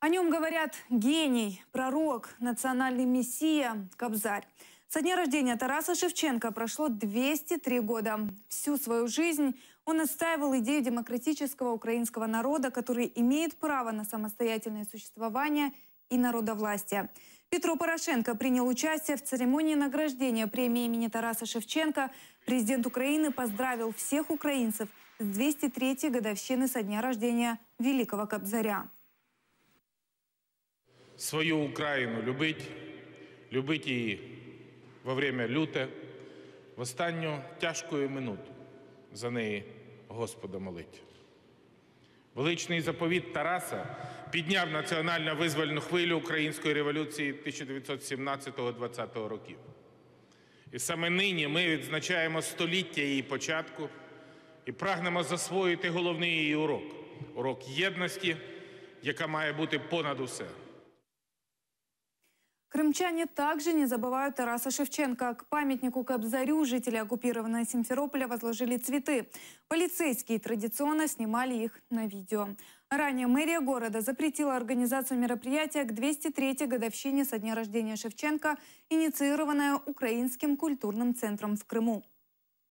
О нем говорят гений, пророк, национальный мессия, Кобзарь. Со дня рождения Тараса Шевченко прошло 203 года. Всю свою жизнь он отстаивал идею демократического украинского народа, который имеет право на самостоятельное существование и народовластия. Петро Порошенко принял участие в церемонии награждения премии имени Тараса Шевченко. Президент Украины поздравил всех украинцев с 203-й годовщины со дня рождения великого Кобзаря. свою Україну любить, любить її во время люте, в останню тяжкою минуту за неї Господа молить. Величний заповіт Тараса підняв національно визвольну хвилю Української революції 1917-20 років. І саме нині ми відзначаємо століття її початку і прагнемо засвоїти головний її урок урок єдності, яка має бути понад усе. Крымчане также не забывают Тараса Шевченко. К памятнику Кобзарю жители оккупированной Симферополя возложили цветы. Полицейские традиционно снимали их на видео. Ранее мэрия города запретила организацию мероприятия к 203-й годовщине со дня рождения Шевченко, инициированное Украинским культурным центром в Крыму.